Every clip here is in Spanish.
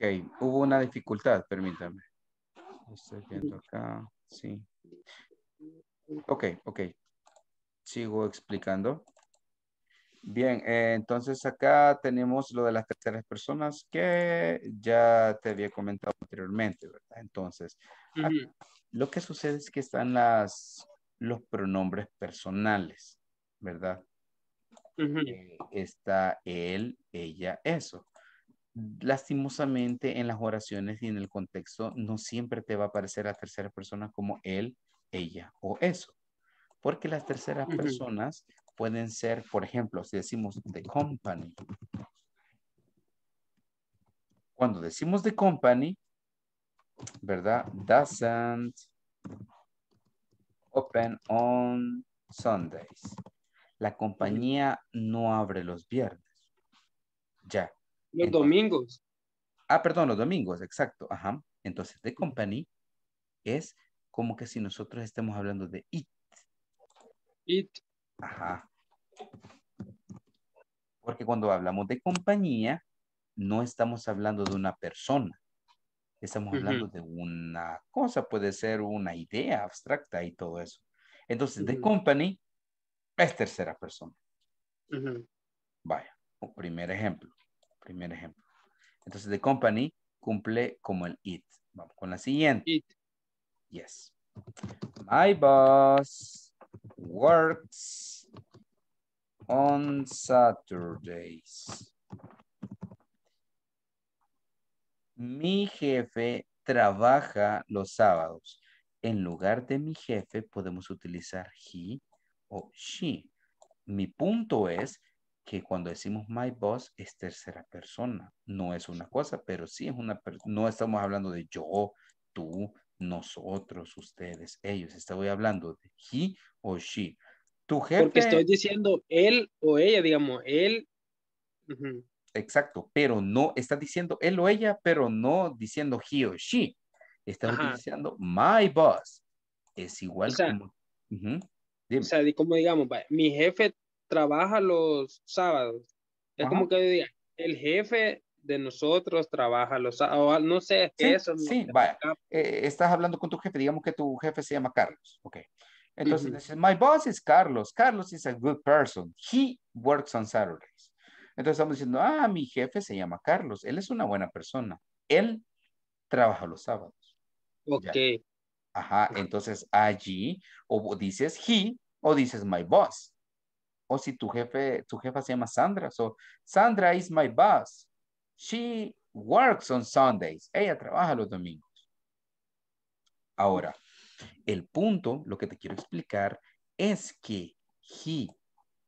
Ok, hubo una dificultad, permítame. Estoy viendo acá, sí. Ok, ok. Sigo explicando. Bien, eh, entonces acá tenemos lo de las terceras personas que ya te había comentado anteriormente, ¿verdad? Entonces, lo que sucede es que están las, los pronombres personales, ¿verdad? Eh, está él, ella, eso lastimosamente en las oraciones y en el contexto no siempre te va a aparecer la tercera persona como él, ella o eso. Porque las terceras personas pueden ser, por ejemplo, si decimos the company. Cuando decimos the company, ¿verdad? Doesn't open on Sundays. La compañía no abre los viernes. Ya. Los domingos. Ah, perdón, los domingos, exacto. Ajá. Entonces, The Company es como que si nosotros estemos hablando de it. It. Ajá. Porque cuando hablamos de compañía, no estamos hablando de una persona. Estamos hablando de una cosa, puede ser una idea abstracta y todo eso. Entonces, the company es tercera persona. Vaya, un primer ejemplo. Primer ejemplo. Entonces, the company cumple como el it. Vamos con la siguiente. Yes. My boss works on Saturdays. Mi jefe trabaja los sábados. En lugar de mi jefe podemos utilizar he o she. Mi punto es que cuando decimos my boss es tercera persona. No es una cosa, pero sí es una No estamos hablando de yo, tú, nosotros, ustedes, ellos. Estoy hablando de he o she. Tu jefe. Porque estoy diciendo él o ella, digamos, él. Exacto, pero no, está diciendo él o ella, pero no diciendo he o she. estamos diciendo my boss. Es igual como. O sea, como digamos, mi jefe trabaja los sábados. Es como que diga, el jefe de nosotros trabaja los sábados, no sé, eso. Sí, vaya. Eh, estás hablando con tu jefe, digamos que tu jefe se llama Carlos, ok. Entonces, dices my boss is Carlos. Carlos is a good person. He works on Saturdays. Entonces estamos diciendo, ah, mi jefe se llama Carlos. Él es una buena persona. Él trabaja los sábados. Ok. Ajá, entonces allí o dices he o dices my boss o si tu jefe, tu jefa se llama Sandra. So, Sandra is my boss. She works on Sundays. Ella trabaja los domingos. Ahora, el punto, lo que te quiero explicar, es que he,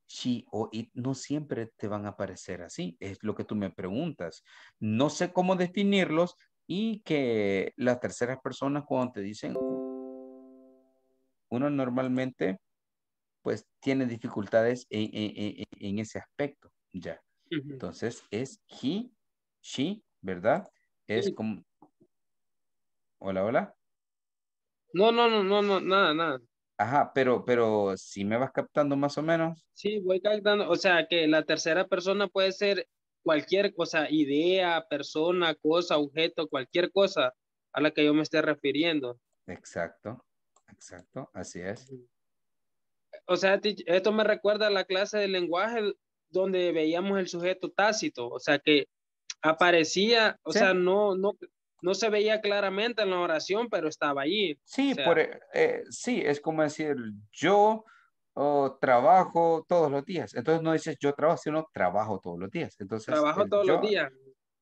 she o it no siempre te van a aparecer así. Es lo que tú me preguntas. No sé cómo definirlos y que las terceras personas cuando te dicen, uno normalmente pues tiene dificultades en, ese aspecto, ya. Entonces es he, she, ¿verdad? Es como... Hola, hola. No, no, no, no, no, nada, nada. Ajá, pero, pero si ¿sí me vas captando más o menos. Sí, voy captando, o sea, que la tercera persona puede ser cualquier cosa, idea, persona, cosa, objeto, cualquier cosa a la que yo me esté refiriendo. Exacto, exacto, así es o sea, esto me recuerda a la clase de lenguaje donde veíamos el sujeto tácito, o sea, que aparecía, o sea, no, no, no se veía claramente en la oración, pero estaba allí. Sí, por, eh, eh, sí es como decir, yo trabajo todos los días. Entonces no dices yo trabajo, sino trabajo todos los días. Entonces, trabajo todos los días.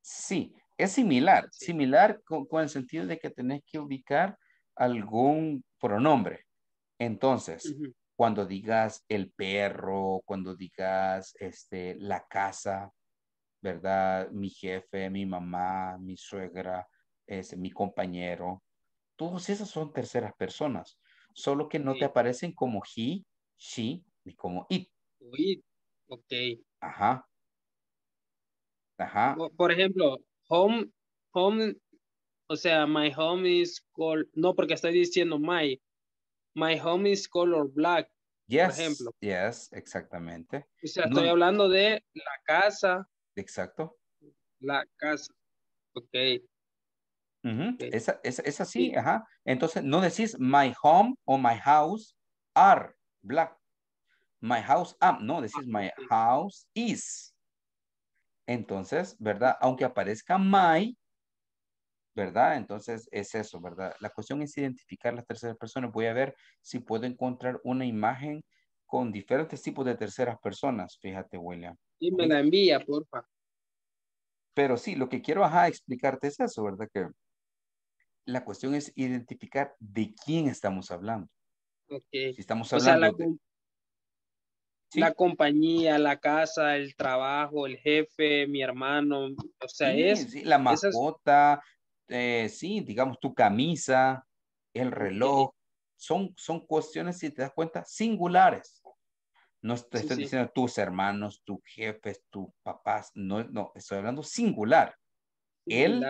Sí, es similar, similar con, el sentido de que tenés que ubicar algún pronombre. Entonces, cuando digas el perro, cuando digas este, la casa, ¿verdad? Mi jefe, mi mamá, mi suegra, este, mi compañero. Todos esas son terceras personas, solo que no te aparecen como he, she, ni como it. It, ok. Ajá. Ajá. Por ejemplo, home, home, o sea, my home is called, no, porque estoy diciendo my, My home is color black. Yes, por ejemplo. Yes, exactamente. O sea, estoy hablando de la casa. Exacto. La casa. Ok. Es así. ajá. Entonces, no decís my home o my house are black. My house am, no, decís my house is. Entonces, ¿verdad? Aunque aparezca my, ¿verdad? Entonces es eso, ¿verdad? La cuestión es identificar las terceras personas. Voy a ver si puedo encontrar una imagen con diferentes tipos de terceras personas, fíjate, William. Y me la envía, porfa. Pero sí, lo que quiero explicarte es eso, ¿verdad? Que la cuestión es identificar de quién estamos hablando. Okay. Si estamos hablando la, de... la compañía, la casa, el trabajo, el jefe, mi hermano, o sea, es... la mascota, eh, sí, digamos, tu camisa, el reloj, son, son cuestiones, si te das cuenta, singulares. No estoy diciendo tus hermanos, tus jefes, tus papás, no, no, estoy hablando singular. Él,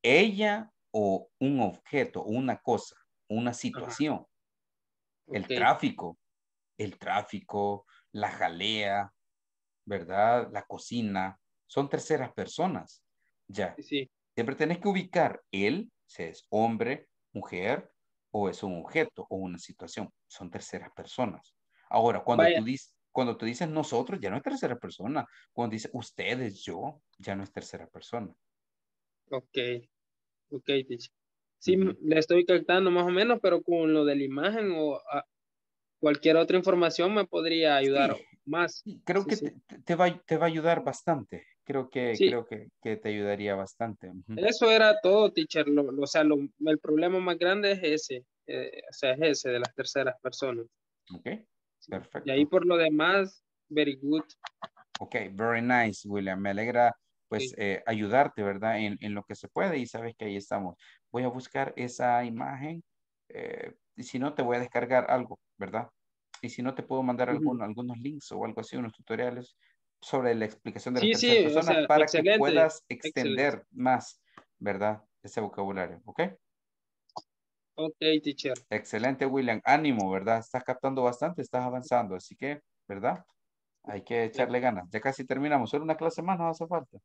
ella o un objeto, una cosa, una situación. El tráfico, el tráfico, la jalea, ¿verdad? La cocina, son terceras personas. Ya. Sí. Siempre tenés que ubicar él, si es hombre, mujer, o es un objeto o una situación. Son terceras personas. Ahora, cuando tú dices, cuando te dices nosotros, ya no es tercera persona. Cuando dice ustedes, yo, ya no es tercera persona. Ok, ok, Sí, le estoy captando más o menos, pero con lo de la imagen o ah, cualquier otra información me podría ayudar. Sí más. Creo que Te, te, va, te va a ayudar bastante. Creo que, creo que, que, te ayudaría bastante. Eso era todo, teacher. o sea, lo, el problema más grande es ese. Eh, o sea, es ese de las terceras personas. Ok, perfecto. Y ahí por lo demás, very good. Ok, very nice, William. Me alegra pues eh, ayudarte, ¿verdad? En, en, lo que se puede y sabes que ahí estamos. Voy a buscar esa imagen. Eh, y si no, te voy a descargar algo, ¿verdad? Y si no, te puedo mandar algunos, links o algo así, unos tutoriales sobre la explicación de la para que puedas extender más, ¿verdad? Ese vocabulario, ¿ok? Ok, teacher. Excelente, William. Ánimo, ¿verdad? Estás captando bastante, estás avanzando, así que, ¿verdad? Hay que echarle ganas. Ya casi terminamos. Solo una clase más nos hace falta.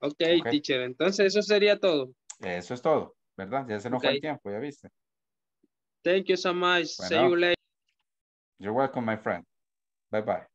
okay, ok, teacher. Entonces, eso sería todo. Eso es todo, ¿verdad? Ya se nos fue el tiempo, ya viste. Thank you so much. Bueno. See you later. You're welcome, my friend. Bye-bye.